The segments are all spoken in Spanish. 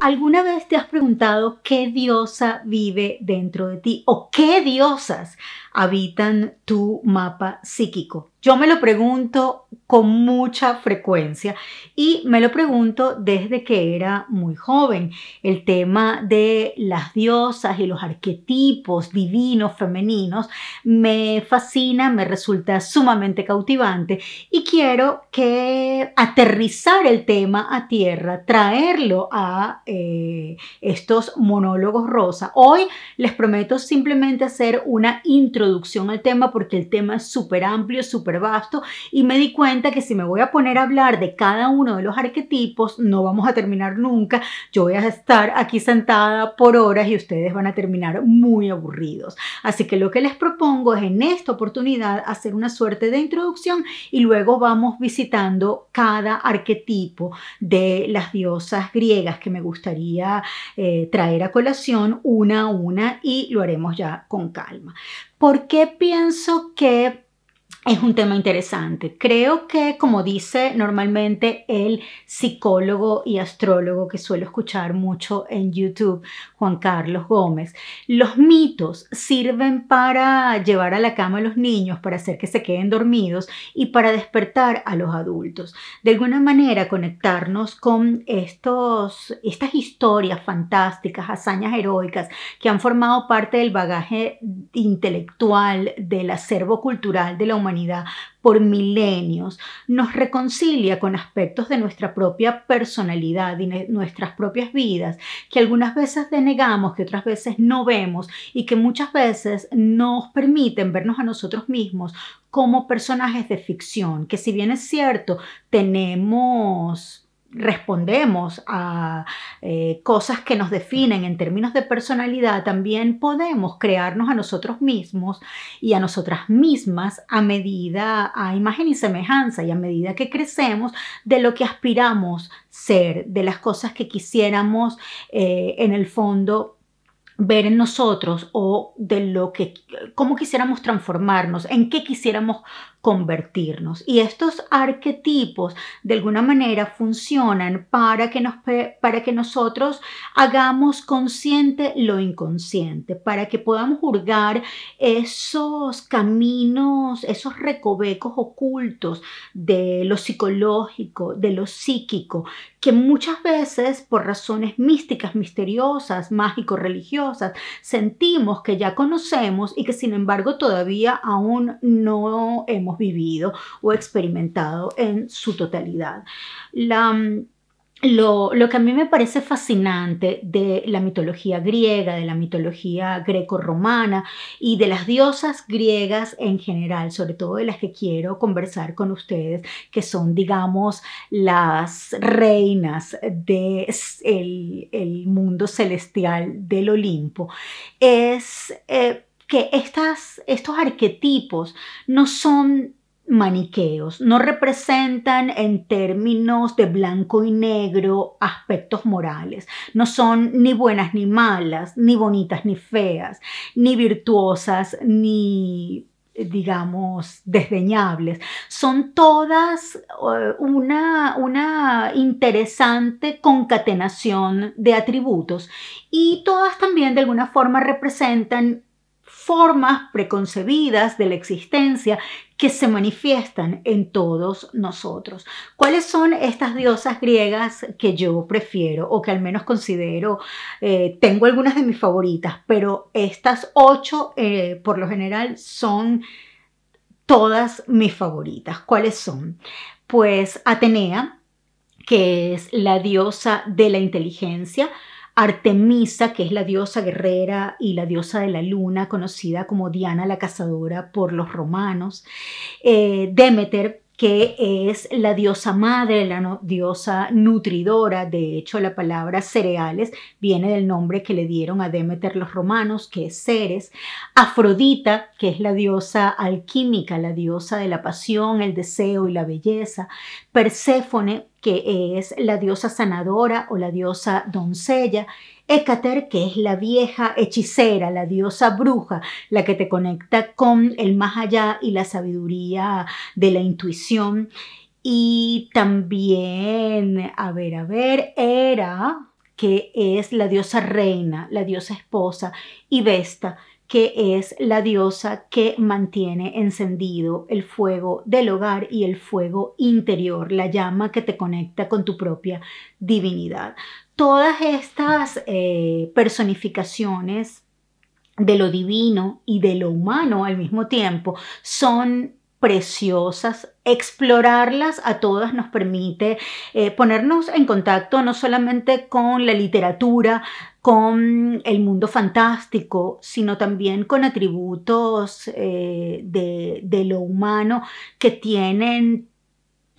¿Alguna vez te has preguntado qué diosa vive dentro de ti o qué diosas habitan tu mapa psíquico. Yo me lo pregunto con mucha frecuencia y me lo pregunto desde que era muy joven. El tema de las diosas y los arquetipos divinos femeninos me fascina, me resulta sumamente cautivante y quiero que aterrizar el tema a tierra, traerlo a eh, estos monólogos rosa. Hoy les prometo simplemente hacer una introducción introducción al tema porque el tema es súper amplio, súper vasto y me di cuenta que si me voy a poner a hablar de cada uno de los arquetipos, no vamos a terminar nunca. Yo voy a estar aquí sentada por horas y ustedes van a terminar muy aburridos. Así que lo que les propongo es en esta oportunidad hacer una suerte de introducción y luego vamos visitando cada arquetipo de las diosas griegas que me gustaría eh, traer a colación una a una y lo haremos ya con calma. ¿por qué pienso que es un tema interesante. Creo que, como dice normalmente el psicólogo y astrólogo que suelo escuchar mucho en YouTube, Juan Carlos Gómez, los mitos sirven para llevar a la cama a los niños, para hacer que se queden dormidos y para despertar a los adultos. De alguna manera, conectarnos con estos, estas historias fantásticas, hazañas heroicas que han formado parte del bagaje intelectual, del acervo cultural de la humanidad por milenios, nos reconcilia con aspectos de nuestra propia personalidad y nuestras propias vidas, que algunas veces denegamos, que otras veces no vemos y que muchas veces nos permiten vernos a nosotros mismos como personajes de ficción, que si bien es cierto, tenemos respondemos a eh, cosas que nos definen en términos de personalidad, también podemos crearnos a nosotros mismos y a nosotras mismas a medida, a imagen y semejanza y a medida que crecemos de lo que aspiramos ser, de las cosas que quisiéramos eh, en el fondo ver en nosotros o de lo que, cómo quisiéramos transformarnos, en qué quisiéramos convertirnos. Y estos arquetipos de alguna manera funcionan para que, nos, para que nosotros hagamos consciente lo inconsciente, para que podamos juzgar esos caminos, esos recovecos ocultos de lo psicológico, de lo psíquico, que muchas veces por razones místicas, misteriosas, mágico-religiosas, sentimos que ya conocemos y que sin embargo todavía aún no hemos vivido o experimentado en su totalidad. La, lo, lo, que a mí me parece fascinante de la mitología griega, de la mitología greco-romana y de las diosas griegas en general, sobre todo de las que quiero conversar con ustedes, que son, digamos, las reinas del de el mundo celestial del Olimpo, es... Eh, que estas, estos arquetipos no son maniqueos, no representan en términos de blanco y negro aspectos morales, no son ni buenas ni malas, ni bonitas ni feas, ni virtuosas ni digamos, desdeñables. Son todas eh, una, una, interesante concatenación de atributos y todas también de alguna forma representan formas preconcebidas de la existencia que se manifiestan en todos nosotros. ¿Cuáles son estas diosas griegas que yo prefiero o que al menos considero? Eh, tengo algunas de mis favoritas, pero estas ocho eh, por lo general son todas mis favoritas. ¿Cuáles son? Pues Atenea, que es la diosa de la inteligencia, Artemisa, que es la diosa guerrera y la diosa de la luna, conocida como Diana la cazadora por los romanos, eh, Demeter, que es la diosa madre, la diosa nutridora. De hecho, la palabra cereales viene del nombre que le dieron a Demeter los romanos, que es Ceres. Afrodita, que es la diosa alquímica, la diosa de la pasión, el deseo y la belleza. Perséfone, que es la diosa sanadora o la diosa doncella. Écater, que es la vieja hechicera, la diosa bruja, la que te conecta con el más allá y la sabiduría de la intuición. Y también, a ver, a ver, Hera, que es la diosa reina, la diosa esposa, y Vesta, que es la diosa que mantiene encendido el fuego del hogar y el fuego interior, la llama que te conecta con tu propia divinidad todas estas eh, personificaciones de lo divino y de lo humano al mismo tiempo son preciosas. Explorarlas a todas nos permite eh, ponernos en contacto no solamente con la literatura, con el mundo fantástico, sino también con atributos eh, de, de, lo humano que tienen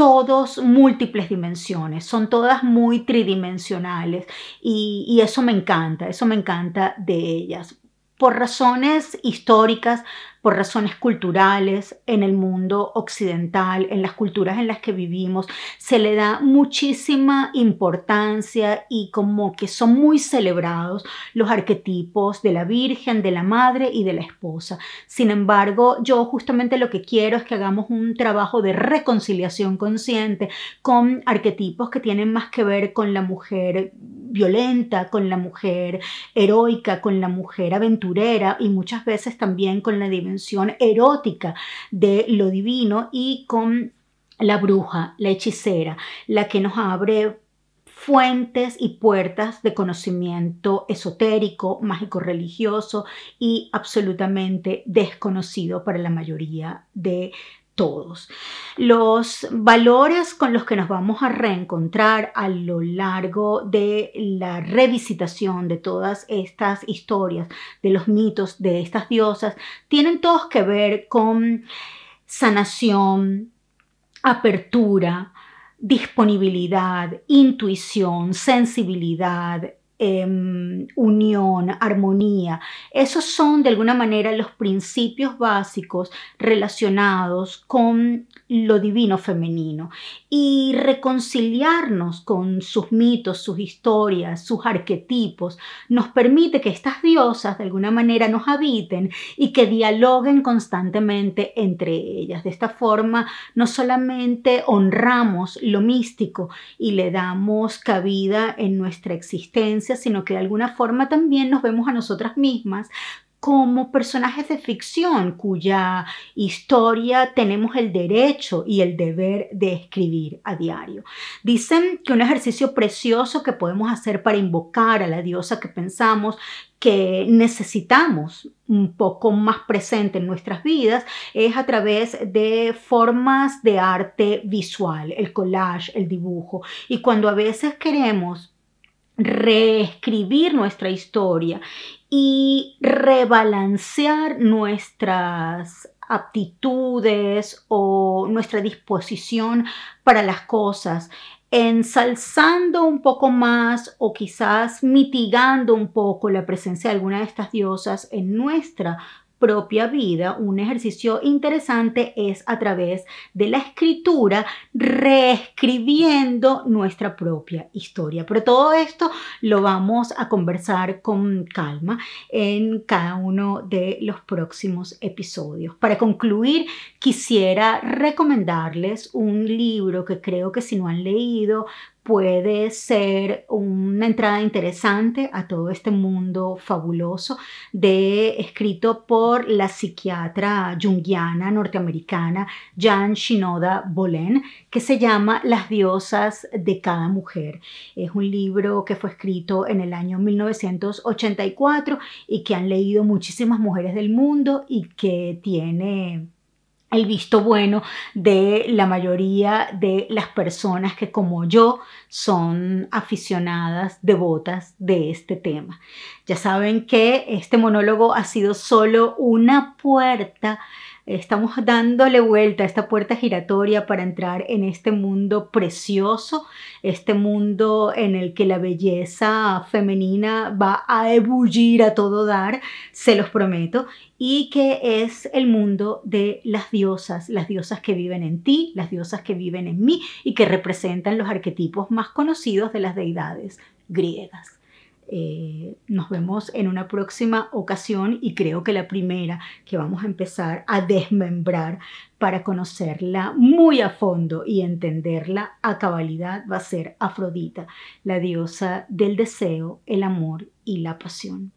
todos múltiples dimensiones, son todas muy tridimensionales y, eso me encanta, eso me encanta de ellas. Por razones históricas, por razones culturales en el mundo occidental, en las culturas en las que vivimos, se le da muchísima importancia y como que son muy celebrados los arquetipos de la Virgen, de la Madre y de la Esposa. Sin embargo, yo justamente lo que quiero es que hagamos un trabajo de reconciliación consciente con arquetipos que tienen más que ver con la mujer violenta, con la mujer heroica, con la mujer aventurera y muchas veces también con la dimensión erótica de lo divino y con la bruja, la hechicera, la que nos abre fuentes y puertas de conocimiento esotérico, mágico religioso y absolutamente desconocido para la mayoría de todos. Los valores con los que nos vamos a reencontrar a lo largo de la revisitación de todas estas historias, de los mitos de estas diosas, tienen todos que ver con sanación, apertura, disponibilidad, intuición, sensibilidad, Em, unión, armonía. Esos son de alguna manera los principios básicos relacionados con lo divino femenino y reconciliarnos con sus mitos, sus historias, sus arquetipos, nos permite que estas diosas de alguna manera nos habiten y que dialoguen constantemente entre ellas. De esta forma no solamente honramos lo místico y le damos cabida en nuestra existencia, sino que de alguna forma también nos vemos a nosotras mismas como personajes de ficción cuya historia tenemos el derecho y el deber de escribir a diario. Dicen que un ejercicio precioso que podemos hacer para invocar a la diosa que pensamos que necesitamos un poco más presente en nuestras vidas es a través de formas de arte visual, el collage, el dibujo. Y cuando a veces queremos reescribir nuestra historia y rebalancear nuestras aptitudes o nuestra disposición para las cosas, ensalzando un poco más o quizás mitigando un poco la presencia de alguna de estas diosas en nuestra propia vida, un ejercicio interesante es a través de la escritura reescribiendo nuestra propia historia. Pero todo esto lo vamos a conversar con calma en cada uno de los próximos episodios. Para concluir, quisiera recomendarles un libro que creo que si no han leído, puede ser una entrada interesante a todo este mundo fabuloso de escrito por la psiquiatra junguiana norteamericana Jan Shinoda Bolen que se llama Las diosas de cada mujer. Es un libro que fue escrito en el año 1984 y que han leído muchísimas mujeres del mundo y que tiene el visto bueno de la mayoría de las personas que como yo son aficionadas, devotas de este tema. Ya saben que este monólogo ha sido solo una puerta Estamos dándole vuelta a esta puerta giratoria para entrar en este mundo precioso, este mundo en el que la belleza femenina va a ebullir a todo dar, se los prometo, y que es el mundo de las diosas, las diosas que viven en ti, las diosas que viven en mí y que representan los arquetipos más conocidos de las deidades griegas. Eh, nos vemos en una próxima ocasión y creo que la primera que vamos a empezar a desmembrar para conocerla muy a fondo y entenderla a cabalidad va a ser Afrodita, la diosa del deseo, el amor y la pasión.